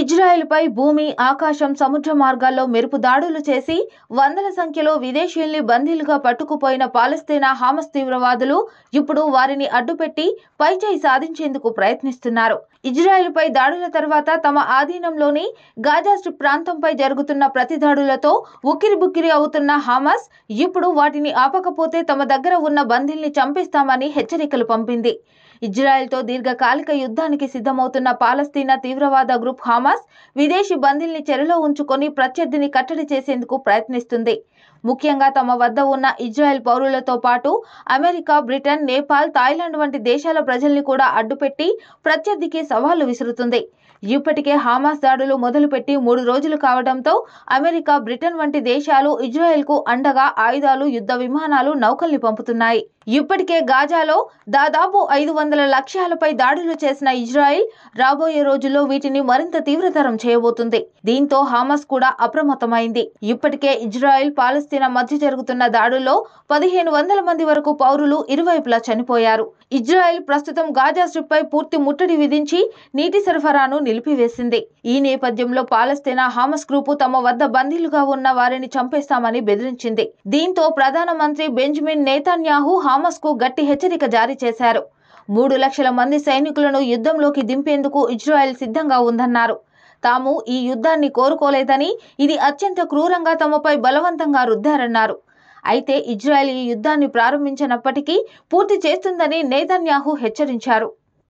ఇజ్రాయెల్పై భూమి ఆకాశం సముద్ర మార్గాల్లో మెరుపు దాడులు చేసి వందల సంఖ్యలో విదేశీయుల్ని బందీలుగా పట్టుకుపోయిన పాలస్తీనా హామస్ తీవ్రవాదులు ఇప్పుడు వారిని అడ్డుపెట్టి పైచేయి సాధించేందుకు ప్రయత్నిస్తున్నారు ఇజ్రాయెల్పై దాడుల తర్వాత తమ ఆధీనంలోని గాజాస్ట్ ప్రాంతంపై జరుగుతున్న ప్రతి దాడులతో ఉక్కిరిబుక్కిరి అవుతున్న హామస్ ఇప్పుడు వాటిని ఆపకపోతే తమ దగ్గర ఉన్న బందీల్ని చంపిస్తామని హెచ్చరికలు పంపింది ఇజ్రాయెల్తో దీర్ఘకాలిక యుద్ధానికి సిద్ధమవుతున్న పాలస్తీనా తీవ్రవాద గ్రూప్ హామాస్ విదేశీ బందీల్ని చెరలో ఉంచుకొని ప్రత్యర్థిని కట్టడి చేసేందుకు ప్రయత్నిస్తుంది ముఖ్యంగా తమ వద్ద ఉన్న ఇజ్రాయెల్ పౌరులతో పాటు అమెరికా బ్రిటన్ నేపాల్ థాయిలాండ్ వంటి దేశాల ప్రజల్ని కూడా అడ్డుపెట్టి ప్రత్యర్థికి సవాళ్లు విసురుతుంది ఇప్పటికే హామాస్ దాడులు మొదలుపెట్టి మూడు రోజులు కావడంతో అమెరికా బ్రిటన్ వంటి దేశాలు ఇజ్రాయెల్కు అండగా ఆయుధాలు యుద్ధ విమానాలు నౌకల్ని పంపుతున్నాయి ఇప్పటికే గాజాలో దాదాపు ఐదు వంద వందల లక్ష్యాలపై దాడులు చేసిన ఇజ్రాయిల్ రాబోయే రోజుల్లో వీటిని మరింత తీవ్రతరం చేయబోతుంది దీంతో హామస్ కూడా అప్రమత్తమైంది ఇప్పటికే ఇజ్రాయిల్ పాలస్తీనా మధ్య జరుగుతున్న దాడుల్లో పదిహేను వందల మంది వరకు పౌరులు ఇరువైపులా చనిపోయారు ఇజ్రాయెల్ ప్రస్తుతం గాజా స్ట్రిప్పై పూర్తి ముట్టడి విధించి నీటి సరఫరాను నిలిపివేసింది ఈ నేపథ్యంలో పాలస్తీనా హామస్ గ్రూపు తమ వద్ద బందీలుగా ఉన్న వారిని చంపేస్తామని బెదిరించింది దీంతో ప్రధానమంత్రి బెంజమిన్ నేతాన్యాహు హామస్ కు గట్టి హెచ్చరిక జారీ చేశారు మూడు లక్షల మంది సైనికులను యుద్ధంలోకి దింపేందుకు ఇజ్రాయెల్ సిద్ధంగా ఉందన్నారు తాము ఈ యుద్ధాన్ని కోరుకోలేదని ఇది అత్యంత క్రూరంగా తమపై బలవంతంగా రుద్దారన్నారు అయితే ఇజ్రాయెల్ ఈ యుద్ధాన్ని ప్రారంభించినప్పటికీ పూర్తి చేస్తుందని నేతన్యాహు హెచ్చరించారు